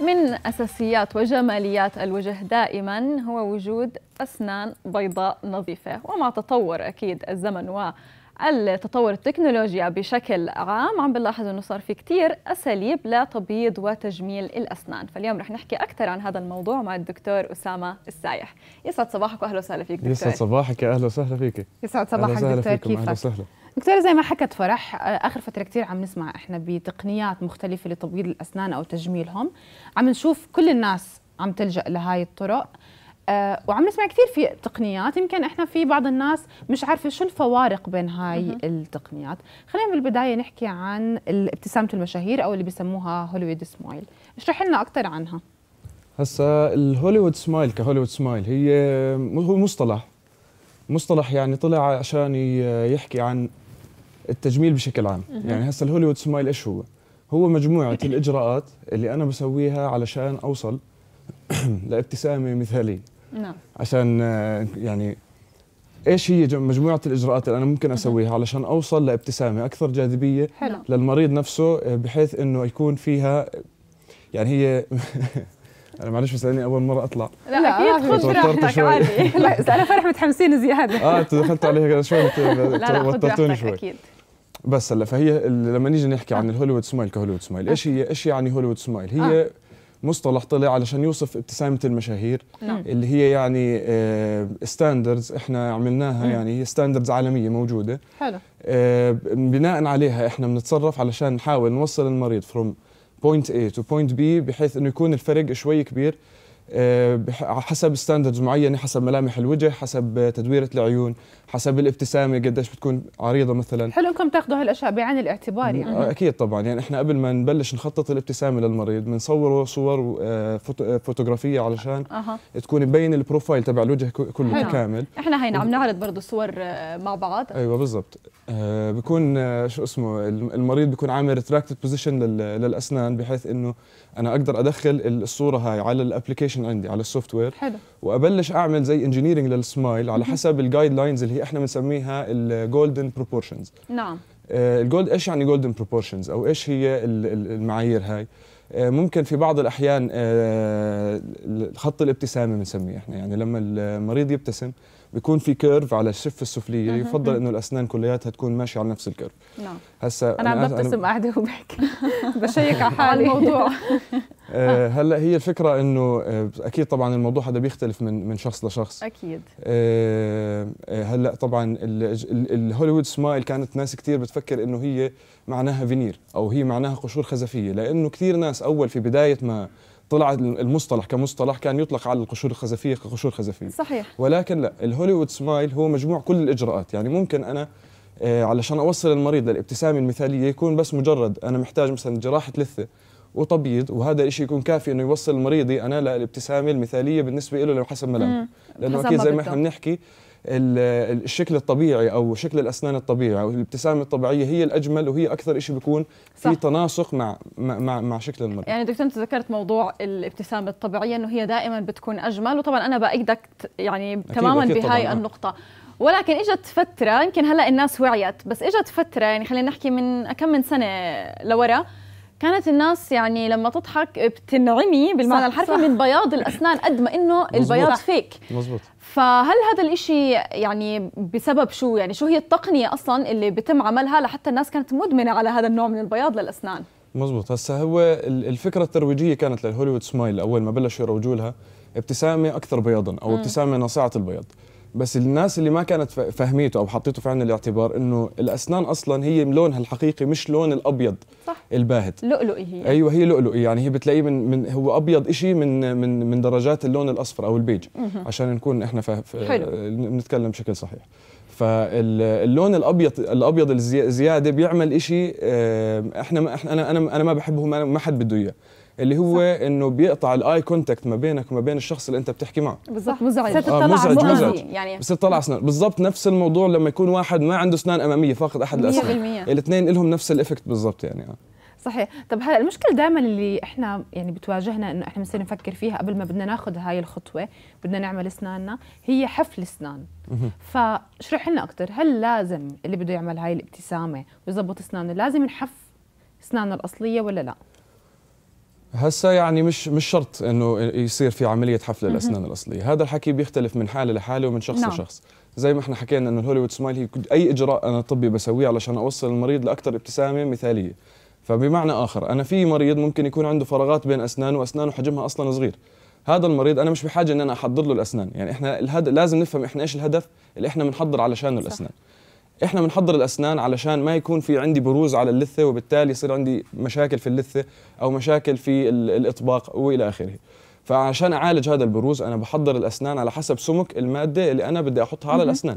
من أساسيات وجماليات الوجه دائما هو وجود أسنان بيضاء نظيفة ومع تطور أكيد الزمن و التطور التكنولوجيا بشكل عام عم بنلاحظ انه صار في كثير اساليب لتبييض وتجميل الاسنان فاليوم رح نحكي اكثر عن هذا الموضوع مع الدكتور اسامه السايح يسعد صباحك واهلا وسهلا فيك دكتور يسعد صباحك اهلا وسهلا فيك يسعد صباحك دكتور كيفك اهلا وسهلا دكتورة زي ما حكت فرح آه، اخر فتره كثير عم نسمع احنا بتقنيات مختلفه لتبييض الاسنان او تجميلهم عم نشوف كل الناس عم تلجا لهاي الطرق أه وعم نسمع كثير في تقنيات يمكن احنا في بعض الناس مش عارفه شو الفوارق بين هاي التقنيات خلينا بالبدايه نحكي عن ابتسامه المشاهير او اللي بسموها هوليوود سمايل اشرح لنا اكثر عنها هسا الهوليوود سمايل كهوليوود سمايل هي آه، هو مصطلح مصطلح يعني طلع عشان يحكي عن التجميل بشكل عام يعني هسه الهوليوود سمايل ايش هو هو مجموعه الاجراءات اللي انا بسويها علشان اوصل لابتسامه مثاليه نعم عشان آه، يعني ايش هي مجموعه الاجراءات اللي انا ممكن اسويها علشان اوصل لابتسامه اكثر جاذبيه حلو. للمريض نفسه آه، بحيث انه يكون فيها يعني هي انا معلش بسالني اول مره اطلع لا, لا اكيد خذ راحتك عادي لا انا فرح متحمسين زياده اه انتوا دخلتوا عليها كذا شوي وترتوني شوي اكيد بس هلا فهي لما نيجي نحكي عن آه. الهوليوود سمايل كهوليوود سمايل ايش آه. هي ايش يعني هوليوود سمايل هي آه. مصطلح طلع علشان يوصف ابتسامه المشاهير نعم. اللي هي يعني آه ستاندردز احنا عملناها مم. يعني هي ستاندردز عالميه موجوده حلو آه بناء عليها احنا بنتصرف علشان نحاول نوصل المريض فروم بوينت اي تو بوينت بي بحيث انه يكون الفرق شوي كبير آه، حسب ستاندردز معينه حسب ملامح الوجه حسب تدويره العيون حسب الابتسامه قديش بتكون عريضه مثلا حلو انكم تاخذوا هالاشياء بعين الاعتبار يعني اكيد طبعا يعني احنا قبل ما نبلش نخطط الابتسامه للمريض بنصوره صور آه، آه، فوتوغرافيه علشان أه. تكون مبين البروفايل تبع الوجه كله حلو. كامل احنا هينا عم نعرض برضه صور آه، مع بعض ايوه بالضبط أه بكون شو اسمه المريض بيكون عامل ريتراكتد بوزيشن للاسنان بحيث انه انا اقدر ادخل الصوره هاي على الابلكيشن عندي على السوفت وير حلو وابلش اعمل زي انجينيرنج للسمايل على حسب الجايد لاينز اللي هي احنا بنسميها الجولدن بروبورشنز نعم آه، الجولد ايش يعني جولدن بروبورشنز او ايش هي المعايير هاي آه، ممكن في بعض الاحيان آه، خط الابتسامه بنسميه احنا يعني لما المريض يبتسم بيكون في كيرف على الشفه السفليه يفضل انه الاسنان كلياتها تكون ماشيه على نفس الكيرف نعم هسه انا عم ببتسم قاعده وبحكي بشيك على حالي الموضوع آه، هلا هي الفكره انه آه، اكيد طبعا الموضوع هذا بيختلف من من شخص لشخص اكيد آه، هلا طبعا الهوليوود سمايل كانت ناس كثير بتفكر انه هي معناها فينير او هي معناها قشور خزفيه لانه كثير ناس اول في بدايه ما طلع المصطلح كمصطلح كان يطلق على القشور الخزفيه كقشور خزفيه صحيح ولكن لا الهوليوود سمايل هو مجموع كل الاجراءات يعني ممكن انا علشان اوصل المريض للابتسامه المثاليه يكون بس مجرد انا محتاج مثلا جراحه لثه وتبييض وهذا الشيء يكون كافي انه يوصل مريضي انا للابتسامه المثاليه بالنسبه له لو حسب ملامحه لانه اكيد زي ما احنا بنحكي الشكل الطبيعي او شكل الاسنان الطبيعي او الابتسامه الطبيعيه هي الاجمل وهي اكثر شيء بيكون في تناسق مع مع مع شكل المريض يعني دكتور انت ذكرت موضوع الابتسامه الطبيعيه انه هي دائما بتكون اجمل وطبعا انا بايدك يعني أكيد تماما بهي بهاي النقطه ولكن اجت فتره يمكن هلا الناس وعيت بس اجت فتره يعني خلينا نحكي من كم من سنه لورا كانت الناس يعني لما تضحك بتنعمي بالمعنى الحرفي من بياض الاسنان قد ما انه البياض فيك مزبوط فهل هذا الإشي يعني بسبب شو يعني شو هي التقنيه اصلا اللي بتم عملها لحتى الناس كانت مدمنه على هذا النوع من البياض للاسنان مزبوط هسا هو الفكره الترويجيه كانت للهوليوود سمايل اول ما بلشوا يروجوا لها ابتسامه اكثر بياضا او ابتسامه ناصعه البياض بس الناس اللي ما كانت فهميته او حطيته في عين الاعتبار انه الاسنان اصلا هي لونها الحقيقي مش لون الابيض صح الباهت لؤلؤي هي ايوه هي لؤلؤي يعني هي بتلاقيه من, من هو ابيض شيء من من من درجات اللون الاصفر او البيج مه. عشان نكون احنا نتكلم بشكل صحيح فاللون الابيض الابيض الزياده بيعمل شيء آه، احنا احنا انا انا ما بحبه ما حد بده اياه اللي هو انه بيقطع الاي كونتاكت ما بينك وما بين الشخص اللي انت بتحكي معه بالضبط مزعج آه مزعج مزعج يعني بس تطلع اسنان بالضبط نفس الموضوع لما يكون واحد ما عنده اسنان اماميه فاقد احد الاسنان الاثنين لهم نفس الايفكت بالضبط يعني آه. صحيح طب هلا المشكله دائما اللي احنا يعني بتواجهنا انه احنا بنصير نفكر فيها قبل ما بدنا ناخذ هاي الخطوه بدنا نعمل اسناننا هي حفل اسنان فاشرح لنا اكثر هل لازم اللي بده يعمل هاي الابتسامه ويظبط اسنانه لازم نحف اسنانه الاصليه ولا لا هسا يعني مش مش شرط انه يصير في عمليه حفل الاسنان الاصليه، هذا الحكي بيختلف من حاله لحاله ومن شخص نعم. لشخص، زي ما احنا حكينا انه الهوليوود سمايل هي اي اجراء انا طبي بسويه علشان اوصل المريض لاكثر ابتسامه مثاليه، فبمعنى اخر انا في مريض ممكن يكون عنده فراغات بين اسنانه واسنانه حجمها اصلا صغير، هذا المريض انا مش بحاجه ان انا احضر له الاسنان، يعني احنا الهد... لازم نفهم احنا ايش الهدف اللي احنا بنحضر علشان الاسنان. صح. احنا بنحضر الاسنان علشان ما يكون في عندي بروز على اللثه وبالتالي يصير عندي مشاكل في اللثه او مشاكل في الاطباق والى اخره فعشان اعالج هذا البروز انا بحضر الاسنان على حسب سمك الماده اللي انا بدي احطها على الاسنان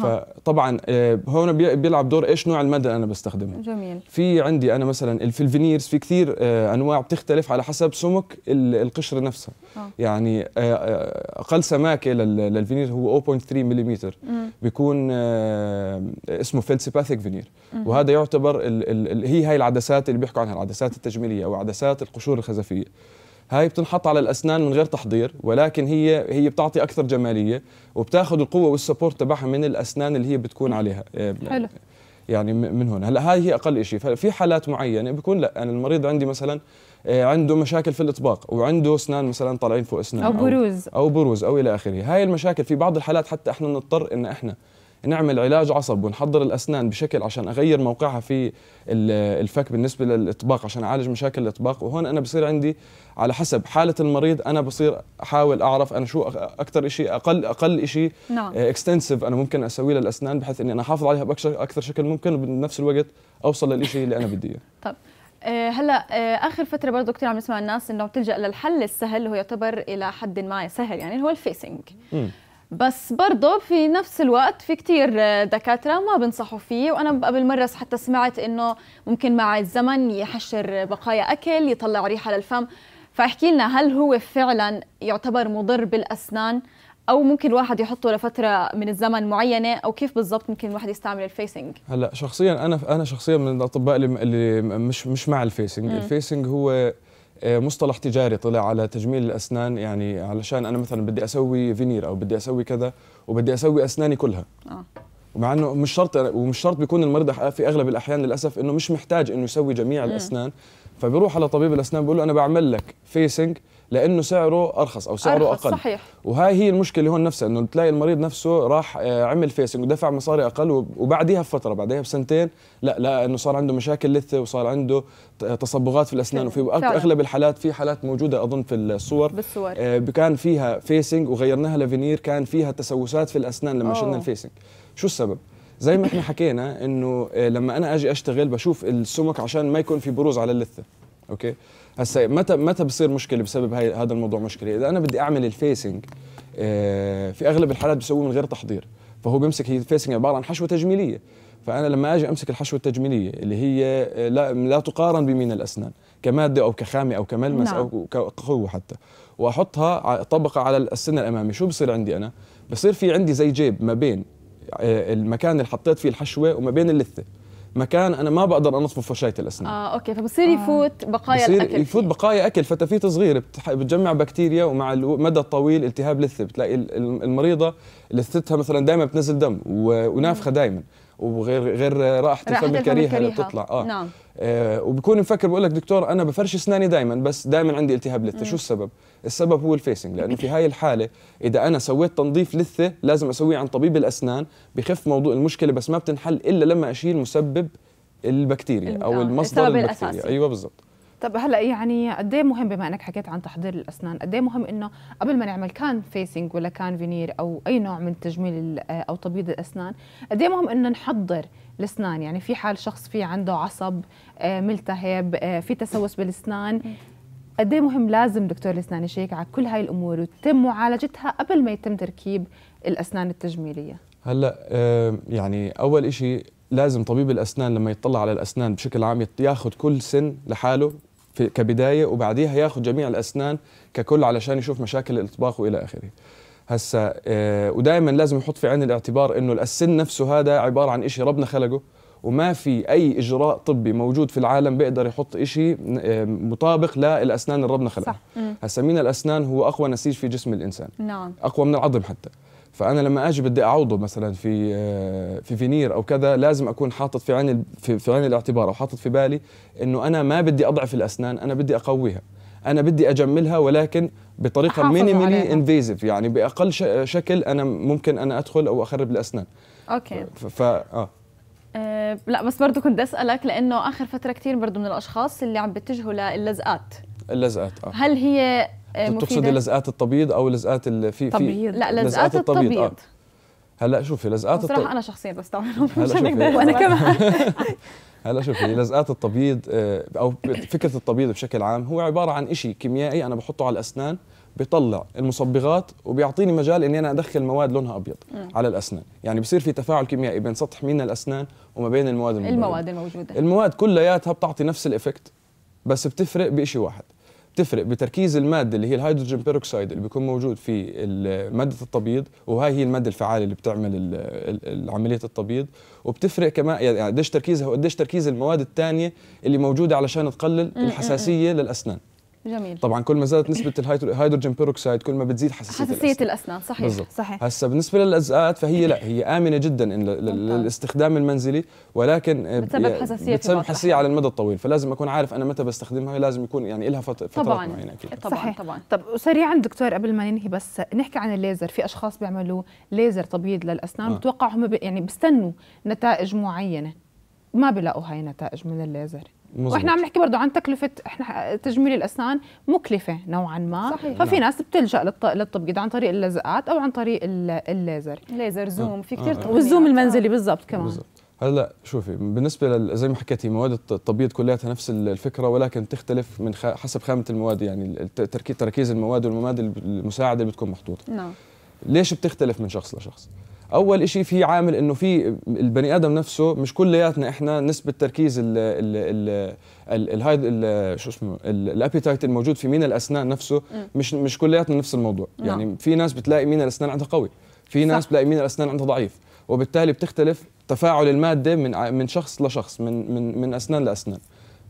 فطبعا آه، هون بيلعب دور ايش نوع الماده اللي انا بستخدمها جميل في عندي انا مثلا في الفينيرز في كثير آه، انواع بتختلف على حسب سمك القشره نفسها أه. يعني اقل سماكه للفينير هو 0.3 ملم بيكون اسمه فيلسيباثيك فينير وهذا يعتبر هي هاي العدسات اللي بيحكوا عنها العدسات التجميليه او عدسات القشور الخزفيه هاي بتنحط على الاسنان من غير تحضير ولكن هي هي بتعطي اكثر جماليه وبتاخذ القوه والسبورت تبعها من الاسنان اللي هي بتكون عليها آه، حلو يعني من هون هلا هاي هي اقل شيء ففي حالات معينه بيكون لا انا يعني المريض عندي مثلا آه، عنده مشاكل في الاطباق وعنده اسنان مثلا طالعين فوق اسنان او بروز او, أو بروز او الى اخره هاي المشاكل في بعض الحالات حتى احنا نضطر ان احنا نعمل علاج عصب ونحضر الاسنان بشكل عشان اغير موقعها في الفك بالنسبه للاطباق عشان اعالج مشاكل الاطباق وهون انا بصير عندي على حسب حاله المريض انا بصير احاول اعرف انا شو اكثر شيء اقل اقل شيء نعم. اكستنسيف آه، انا ممكن اسويه للاسنان بحيث اني انا احافظ عليها باكثر شكل ممكن وبنفس الوقت اوصل للشيء اللي انا بدي اياه طب آه، هلا آه، اخر فتره برضه كثير عم نسمع الناس انه بتلجا للحل السهل هو يعتبر الى حد ما سهل يعني هو الفيسنج بس برضه في نفس الوقت في كتير دكاترة ما بنصحوا فيه وأنا قبل مرة حتى سمعت إنه ممكن مع الزمن يحشر بقايا أكل يطلع ريحة للفم فاحكي لنا هل هو فعلا يعتبر مضر بالأسنان أو ممكن الواحد يحطه لفترة من الزمن معينة أو كيف بالضبط ممكن الواحد يستعمل الفيسنج؟ هلا شخصيا أنا أنا شخصيا من الأطباء اللي مش مش مع الفيسنج، الفيسنج هو آه، مصطلح تجاري طلع على تجميل الاسنان يعني علشان انا مثلا بدي اسوي فينير او بدي اسوي كذا وبدي اسوي اسناني كلها آه. ومع انه مش شرط ومش شرط بيكون المريض في اغلب الاحيان للاسف انه مش محتاج انه يسوي جميع الاسنان فبيروح على طبيب الاسنان بيقول له انا بعمل لك فيسنج لانه سعره ارخص او سعره أرخص اقل صحيح. وهاي هي المشكله هون نفسها انه بتلاقي المريض نفسه راح آه، عمل فيسنج ودفع مصاري اقل وبعديها بفتره بعديها بسنتين لا لا انه صار عنده مشاكل لثه وصار عنده تصبغات في الاسنان وفي اغلب الحالات في حالات موجوده اظن في الصور بالصور آه كان فيها فيسنج وغيرناها لافينير كان فيها تسوسات في الاسنان لما شلنا الفيسنج شو السبب زي ما احنا حكينا انه آه، لما انا اجي اشتغل بشوف السمك عشان ما يكون في بروز على اللثه اوكي هسا متى متى بصير مشكله بسبب هاي هذا الموضوع مشكله اذا انا بدي اعمل الفيسنج آه، في اغلب الحالات بسويه من غير تحضير فهو بيمسك هي الفيسنج عباره عن حشوه تجميليه فانا لما اجي امسك الحشوه التجميليه اللي هي آه، لا, لا تقارن بمينا الاسنان كماده او كخامه او كملمس نعم. او كقوه حتى واحطها طبقه على السن الامامي شو بصير عندي انا بصير في عندي زي جيب ما بين آه، المكان اللي حطيت فيه الحشوه وما بين اللثه مكان انا ما بقدر انظفه فشايه الاسنان اه اوكي فبصير يفوت آه. بقايا بصير الاكل يفوت فيه. بقايا اكل فتافيت صغيره بتجمع بكتيريا ومع المدى الطويل التهاب لثه بتلاقي المريضه لثتها مثلا دائما بتنزل دم ونافخه دائما وغير غير رائحه الفم الكريهه اللي بتطلع اه نعم آه وبكون مفكر بقول لك دكتور انا بفرش اسناني دائما بس دائما عندي التهاب لثه شو السبب السبب هو الفيسنج لانه في هاي الحاله اذا انا سويت تنظيف لثه لازم اسويه عن طبيب الاسنان بخف موضوع المشكله بس ما بتنحل الا لما اشيل مسبب البكتيريا او آه، المصدر البكتيريا الأساسي. ايوه بالضبط طب هلا يعني قد ايه مهم بما انك حكيت عن تحضير الاسنان قد ايه مهم انه قبل ما نعمل كان فيسنج ولا كان فينير او اي نوع من تجميل آه، او تبييض الاسنان قد ايه مهم انه نحضر الاسنان يعني في حال شخص في عنده عصب آه، ملتهب آه، في تسوس بالاسنان قد ايه مهم لازم دكتور الاسنان يشيك على كل هاي الامور وتتم معالجتها قبل ما يتم تركيب الاسنان التجميليه هلا يعني اول شيء لازم طبيب الاسنان لما يطلع على الاسنان بشكل عام ياخذ كل سن لحاله في كبدايه وبعديها ياخذ جميع الاسنان ككل علشان يشوف مشاكل الاطباق والى اخره هسا آه ودائما لازم يحط في عين الاعتبار انه السن نفسه هذا عباره عن شيء ربنا خلقه وما في اي اجراء طبي موجود في العالم بيقدر يحط شيء آه، مطابق للاسنان اللي ربنا خلقها هسا مين الاسنان هو اقوى نسيج في جسم الانسان نعم اقوى من العظم حتى فانا لما اجي بدي اعوضه مثلا في آه، في فينير او كذا لازم اكون حاطط في عين في, في عين الاعتبار او حاطط في بالي انه انا ما بدي اضعف الاسنان انا بدي اقويها انا بدي اجملها ولكن بطريقه مينيمالي انفيزيف يعني باقل شكل انا ممكن انا ادخل او اخرب الاسنان اوكي ف اه أه لا بس برضه كنت اسالك لانه اخر فتره كثير برضه من الاشخاص اللي عم بيتجهوا للزقات اللزقات اه هل هي آه، مفيده تقصدي لزقات التبييض او لزقات في في تبييض لا لزقات, لزقات التبييض, آه. هلا شوفي لزقات التبييض انا آه، شخصيا بستعملهم مشان اقدر وانا كمان هلا شوفي لزقات التبييض او فكره التبييض بشكل عام هو عباره عن شيء كيميائي انا بحطه على الاسنان بيطلع المصبغات وبيعطيني مجال اني انا ادخل مواد لونها ابيض مم. على الاسنان يعني بصير في تفاعل كيميائي بين سطح من الاسنان وما بين المواد الموجوده المواد الموجوده المواد كلياتها بتعطي نفس الايفكت بس بتفرق بشيء واحد بتفرق بتركيز الماده اللي هي الهيدروجين بيروكسيد اللي بيكون موجود في ماده التبييض وهي هي الماده الفعاله اللي بتعمل عمليه التبييض وبتفرق كمان يعني قديش تركيزها وقديش تركيز المواد الثانيه اللي موجوده علشان تقلل الحساسيه للاسنان جميل طبعا كل ما زادت نسبه الهيدروجين بيروكسيد كل ما بتزيد حساسيه حساسيه الاسنان, الأسنان. صحيح بالزبط. صحيح هسه بالنسبه للازقات فهي لا هي امنه جدا للاستخدام المنزلي ولكن آه، بتسبب حساسيه بتسبب حساسيه على المدى الطويل فلازم اكون عارف انا متى بستخدمها لازم يكون يعني لها فترات طبعا معينه اكيد طبعا صحيح. طبعا طب سريعا دكتور قبل ما ننهي بس نحكي عن الليزر في اشخاص بيعملوا ليزر تبييض للاسنان آه. بتوقع هم يعني بيستنوا نتائج معينه ما بيلاقوا هاي النتائج من الليزر مزبوط. واحنا عم نحكي برضه عن تكلفه احنا تجميل الاسنان مكلفه نوعا ما صحيح. ففي نعم. ناس بتلجا للطب عن طريق اللزقات او عن طريق الليزر ليزر آه. زوم آه. في كثير آه. والزوم المنزلي بالضبط كمان بالزبط. هلا شوفي بالنسبه لل... زي ما حكيتي مواد التبييض كلياتها نفس الفكره ولكن تختلف من خ... حسب خامه المواد يعني التركيز تركيز المواد والمواد المساعده اللي بتكون محطوطه نعم ليش بتختلف من شخص لشخص؟ اول شيء في عامل انه في البني ادم نفسه مش كلياتنا احنا نسبه تركيز ال ال الهاي شو اسمه الابيتايت الموجود في مين الاسنان نفسه مش مش كلياتنا نفس الموضوع نعم. يعني في ناس بتلاقي مين الاسنان عندها قوي في ناس بتلاقي مين الاسنان عندها ضعيف وبالتالي بتختلف تفاعل الماده من من شخص لشخص من من من اسنان لاسنان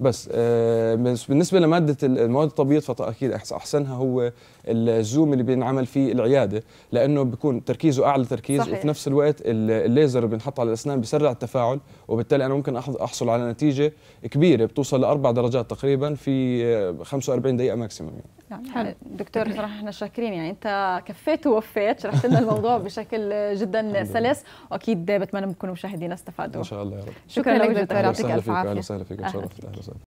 بس آه، بالنسبه لماده المواد الطبيه فاكيد احسنها هو الزوم اللي بينعمل في العياده لانه بيكون تركيزه اعلى تركيز صحيح. وفي نفس الوقت الليزر اللي بنحط على الاسنان بيسرع التفاعل وبالتالي انا ممكن احصل على نتيجه كبيره بتوصل لاربع درجات تقريبا في 45 آه، دقيقه ماكسيموم يعني. يعني. حلو دكتور صراحه احنا شاكرين يعني انت كفيت ووفيت شرحت لنا الموضوع بشكل جدا سلس واكيد بتمنى بنكون مشاهدينا استفادوا ان شاء الله يا رب شكرا, شكرا لك دكتور يعطيك الف عافيه اهلا وسهلا فيك ان شاء الله